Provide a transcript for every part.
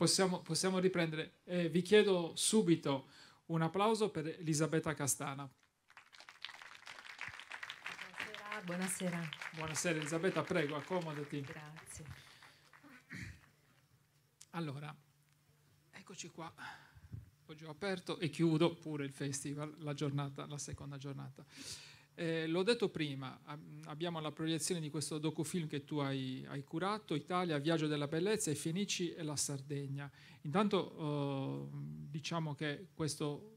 possiamo, possiamo riprendere. Eh, vi chiedo subito un applauso per Elisabetta Castana. Buonasera, buonasera. Buonasera Elisabetta, prego, accomodati. Grazie. Allora, eccoci qua. Oggi ho aperto e chiudo pure il festival, la giornata, la seconda giornata. Eh, l'ho detto prima, abbiamo la proiezione di questo docufilm che tu hai, hai curato, Italia, Viaggio della Bellezza, i Fenici e la Sardegna. Intanto eh, diciamo che questo,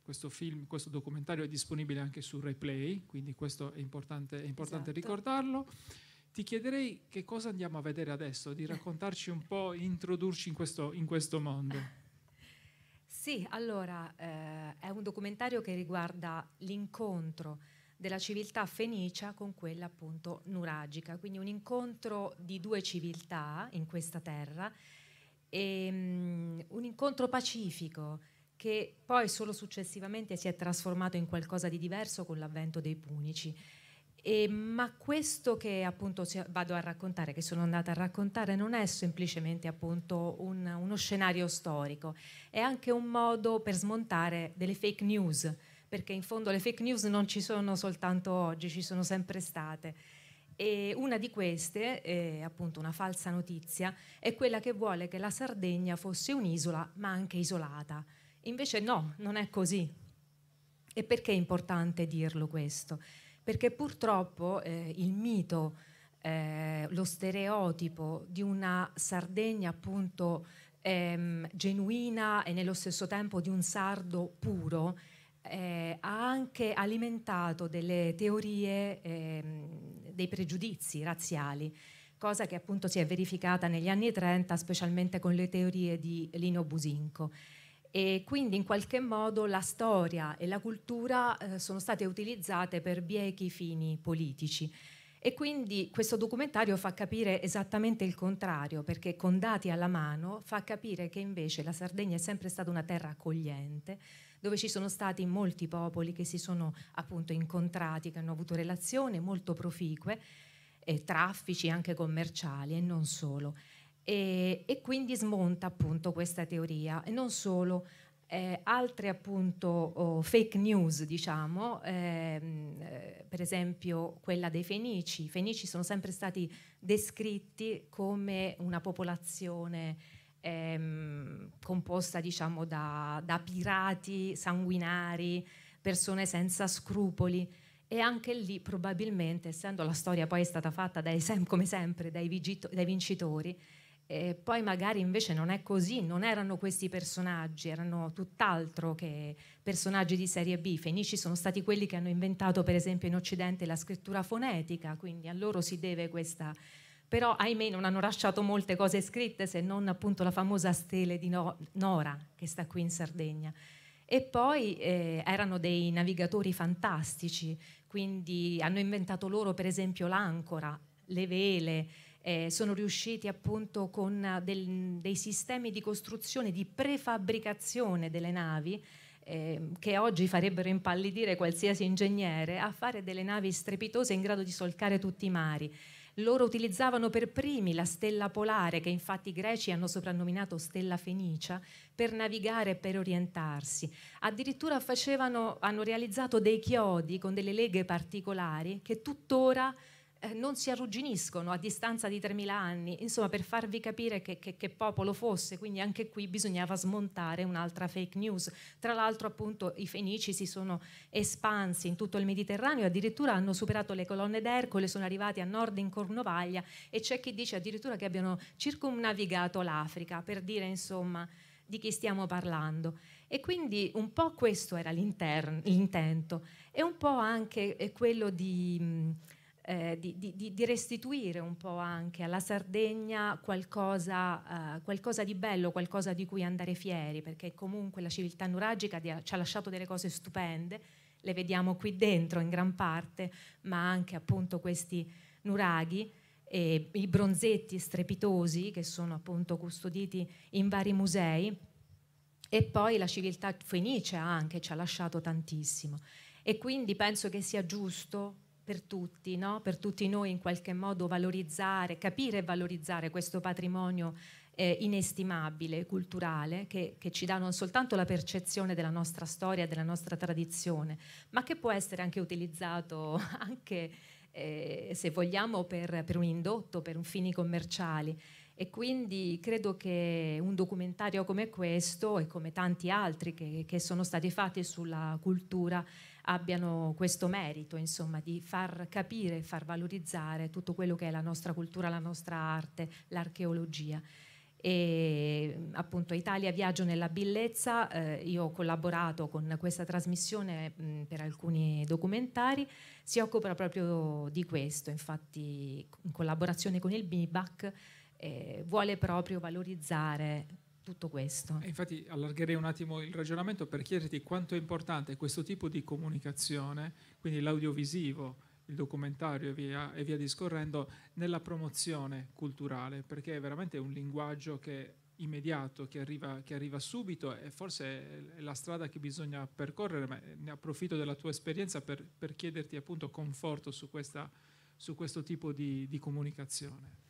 questo, film, questo documentario è disponibile anche su Replay, quindi questo è importante, è importante esatto. ricordarlo. Ti chiederei che cosa andiamo a vedere adesso, di raccontarci un po', introdurci in questo, in questo mondo. Sì, allora eh, è un documentario che riguarda l'incontro della civiltà fenicia con quella appunto nuragica, quindi un incontro di due civiltà in questa terra, e, um, un incontro pacifico che poi solo successivamente si è trasformato in qualcosa di diverso con l'avvento dei punici. E, ma questo che appunto vado a raccontare, che sono andata a raccontare, non è semplicemente appunto un, uno scenario storico, è anche un modo per smontare delle fake news, perché in fondo le fake news non ci sono soltanto oggi, ci sono sempre state. E una di queste, eh, appunto una falsa notizia, è quella che vuole che la Sardegna fosse un'isola, ma anche isolata. Invece no, non è così. E perché è importante dirlo questo? perché purtroppo eh, il mito, eh, lo stereotipo di una Sardegna appunto ehm, genuina e nello stesso tempo di un sardo puro, eh, ha anche alimentato delle teorie, ehm, dei pregiudizi razziali, cosa che appunto si è verificata negli anni 30, specialmente con le teorie di Lino Businco e quindi in qualche modo la storia e la cultura eh, sono state utilizzate per biechi fini politici. E quindi questo documentario fa capire esattamente il contrario, perché con dati alla mano fa capire che invece la Sardegna è sempre stata una terra accogliente, dove ci sono stati molti popoli che si sono appunto incontrati, che hanno avuto relazioni molto proficue, e traffici anche commerciali e non solo e, e quindi smonta appunto questa teoria e non solo. Eh, altre appunto oh, fake news, diciamo, ehm, eh, per esempio quella dei fenici. I fenici sono sempre stati descritti come una popolazione ehm, composta diciamo da, da, pirati sanguinari, persone senza scrupoli. E anche lì probabilmente, essendo la storia poi è stata fatta dai, come sempre dai, vigito, dai vincitori, eh, poi magari invece non è così, non erano questi personaggi, erano tutt'altro che personaggi di serie B. I fenici sono stati quelli che hanno inventato per esempio in Occidente la scrittura fonetica, quindi a loro si deve questa... Però ahimè non hanno lasciato molte cose scritte se non appunto la famosa stele di Nora che sta qui in Sardegna. E poi eh, erano dei navigatori fantastici, quindi hanno inventato loro per esempio l'ancora, le vele, eh, sono riusciti appunto con eh, del, dei sistemi di costruzione, di prefabbricazione delle navi eh, che oggi farebbero impallidire qualsiasi ingegnere a fare delle navi strepitose in grado di solcare tutti i mari. Loro utilizzavano per primi la stella polare, che infatti i greci hanno soprannominato stella fenicia, per navigare e per orientarsi. Addirittura facevano, hanno realizzato dei chiodi con delle leghe particolari che tuttora eh, non si arrugginiscono a distanza di 3.000 anni, insomma per farvi capire che, che, che, popolo fosse, quindi anche qui bisognava smontare un'altra fake news. Tra l'altro appunto i fenici si sono espansi in tutto il Mediterraneo, addirittura hanno superato le colonne d'Ercole, sono arrivati a nord in Cornovaglia e c'è chi dice addirittura che abbiano circumnavigato l'Africa, per dire insomma di chi stiamo parlando. E quindi un po' questo era l'intento e un po' anche eh, quello di... Mh, eh, di, di, di, restituire un po' anche alla Sardegna qualcosa, eh, qualcosa, di bello, qualcosa di cui andare fieri, perché comunque la civiltà nuragica ci ha lasciato delle cose stupende, le vediamo qui dentro in gran parte, ma anche appunto questi nuraghi. E I bronzetti strepitosi che sono appunto custoditi in vari musei e poi la civiltà fenicia anche ci ha lasciato tantissimo e quindi penso che sia giusto per tutti, no? per tutti noi in qualche modo valorizzare, capire e valorizzare questo patrimonio eh, inestimabile, culturale, che, che, ci dà non soltanto la percezione della nostra storia, della nostra tradizione, ma che può essere anche utilizzato anche, eh, se vogliamo, per, per un indotto, per fini commerciali. E quindi credo che un documentario come questo e come tanti altri che, che sono stati fatti sulla cultura abbiano questo merito, insomma, di far capire e far valorizzare tutto quello che è la nostra cultura, la nostra arte, l'archeologia. E appunto Italia Viaggio nella Bellezza, eh, io ho collaborato con questa trasmissione mh, mm, per alcuni documentari, si occupa proprio di questo, infatti in collaborazione con il BIBAC eh, vuole proprio valorizzare tutto questo. E infatti allargherei un attimo il ragionamento per chiederti quanto è importante questo tipo di comunicazione, quindi l'audiovisivo, il documentario e via, e via discorrendo, nella promozione culturale, perché è veramente un linguaggio che immediato che arriva, che arriva, subito e forse è la strada che bisogna percorrere, ma ne approfitto della tua esperienza per, per chiederti appunto conforto su, questa, su questo tipo di, di comunicazione.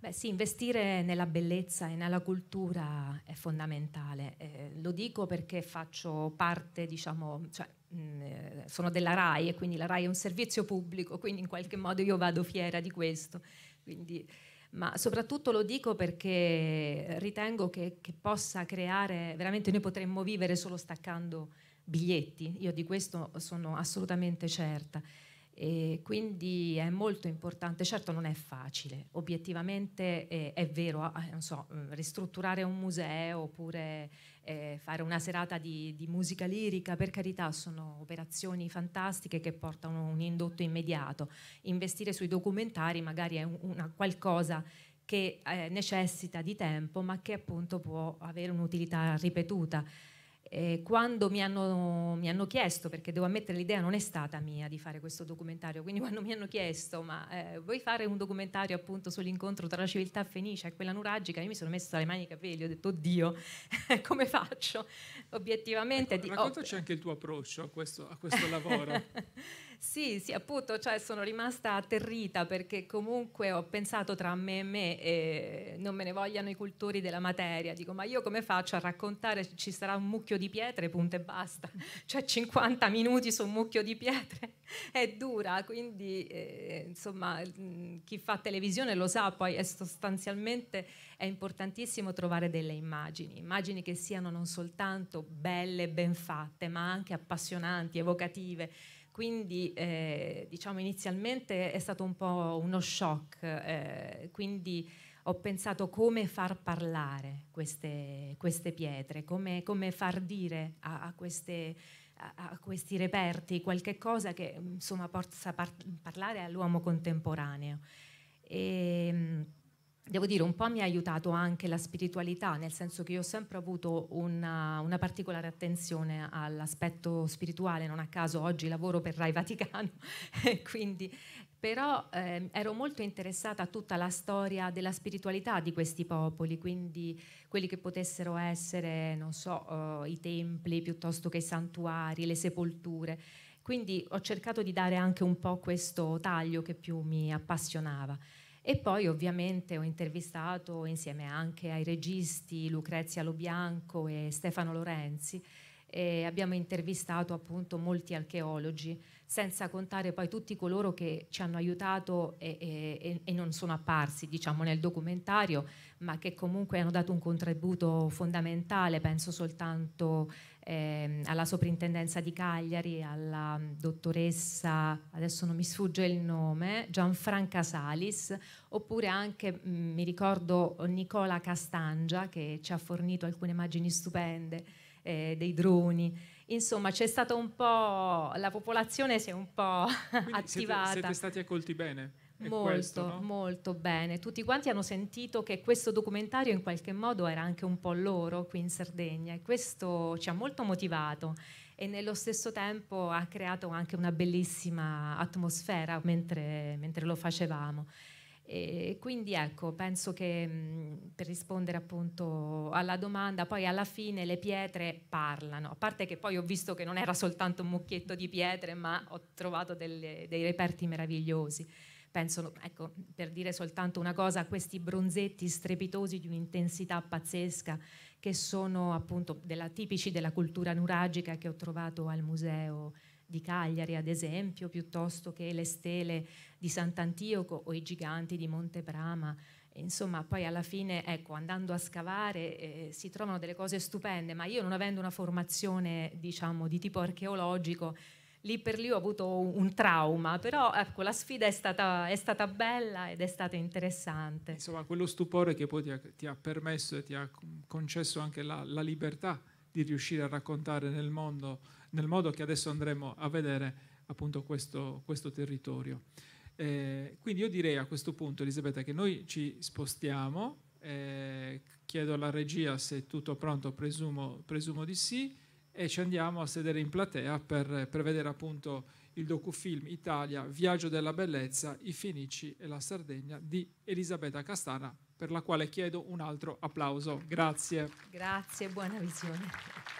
Beh sì, investire nella bellezza e nella cultura è fondamentale. Eh, lo dico perché faccio parte, diciamo, cioè, mh, eh, sono della RAI e quindi la RAI è un servizio pubblico, quindi in qualche modo io vado fiera di questo. Quindi, ma soprattutto lo dico perché ritengo che, che possa creare, veramente noi potremmo vivere solo staccando biglietti, io di questo sono assolutamente certa. E quindi è molto importante, certo non è facile, obiettivamente eh, è vero, eh, so, mm, ristrutturare un museo oppure eh, fare una serata di, di, musica lirica, per carità sono operazioni fantastiche che portano un indotto immediato, investire sui documentari magari è un, una qualcosa che eh, necessita di tempo ma che appunto può avere un'utilità ripetuta. Eh, quando mi hanno, mi hanno, chiesto, perché devo ammettere l'idea non è stata mia di fare questo documentario, quindi quando mi hanno chiesto ma eh, vuoi fare un documentario appunto sull'incontro tra la civiltà fenicia e quella nuragica, io mi sono messa le mani ai capelli, ho detto oddio, come faccio obiettivamente? Ecco, di, oh, anche il tuo approccio a questo, a questo lavoro. Sì, sì, appunto, cioè sono rimasta atterrita perché comunque ho pensato tra me e me, e non me ne vogliano i cultori della materia, dico ma io come faccio a raccontare ci sarà un mucchio di pietre, punto e basta, cioè 50 minuti su un mucchio di pietre è dura, quindi eh, insomma chi fa televisione lo sa, poi è sostanzialmente è importantissimo trovare delle immagini, immagini che siano non soltanto belle, ben fatte, ma anche appassionanti, evocative quindi eh, diciamo inizialmente è stato un po' uno shock, eh, quindi ho pensato come far parlare queste, queste pietre, come, come, far dire a, a queste a questi reperti qualche cosa che insomma, possa par- parlare all'uomo contemporaneo. E, ehm, devo dire, un po' mi ha aiutato anche la spiritualità, nel senso che io ho sempre avuto una, una particolare attenzione all'aspetto spirituale, non a caso oggi lavoro per Rai Vaticano, quindi, però eh, ero molto interessata a tutta la storia della spiritualità di questi popoli, quindi quelli che potessero essere, non so, eh, i templi piuttosto che i santuari, le sepolture. Quindi ho cercato di dare anche un po' questo taglio che più mi appassionava. E poi ovviamente ho intervistato insieme anche ai registi Lucrezia Lobianco e Stefano Lorenzi e abbiamo intervistato appunto molti archeologi, senza contare poi tutti coloro che ci hanno aiutato e, e, e non sono apparsi diciamo, nel documentario, ma che comunque hanno dato un contributo fondamentale, penso soltanto ehm, alla soprintendenza di Cagliari, alla dottoressa, adesso non mi sfugge il nome, Gianfranca Salis, oppure anche, mh, mm, mi ricordo, Nicola Castangia che ci ha fornito alcune immagini stupende eh, dei droni insomma c'è stato un po' la popolazione si è un po' attivata siete, siete stati accolti bene molto, questo, no? molto bene. Tutti quanti hanno sentito che questo documentario in qualche modo era anche un po' loro qui in Sardegna e questo ci ha molto motivato e nello stesso tempo ha creato anche una bellissima atmosfera mentre, mentre lo facevamo. E quindi ecco, penso che mh, mm, per rispondere appunto alla domanda, poi alla fine le pietre parlano, a parte che poi ho visto che non era soltanto un mucchietto di pietre, ma ho trovato delle, dei reperti meravigliosi. Penso, ecco, per dire soltanto una cosa, a questi bronzetti strepitosi di un'intensità pazzesca che sono appunto della, tipici della cultura nuragica che ho trovato al museo di Cagliari, ad esempio, piuttosto che le stele di Sant'Antioco o i giganti di Monte Brama. Insomma, poi alla fine, ecco, andando a scavare eh, si trovano delle cose stupende, ma io non avendo una formazione, diciamo, di tipo archeologico, lì per lì ho avuto un trauma, però ecco, la sfida è stata, è stata bella ed è stata interessante. Insomma, quello stupore che poi ti ha, ti ha permesso e ti ha concesso anche la, la, libertà di riuscire a raccontare nel mondo, nel modo che adesso andremo a vedere appunto questo, questo territorio. Eh, quindi io direi a questo punto, Elisabetta, che noi ci spostiamo, eh, chiedo alla regia se è tutto pronto, presumo, presumo di sì e ci andiamo a sedere in platea per, per vedere appunto il docufilm Italia, Viaggio della Bellezza, I Fenici e la Sardegna di Elisabetta Castana, per la quale chiedo un altro applauso. Grazie. Grazie, buona visione.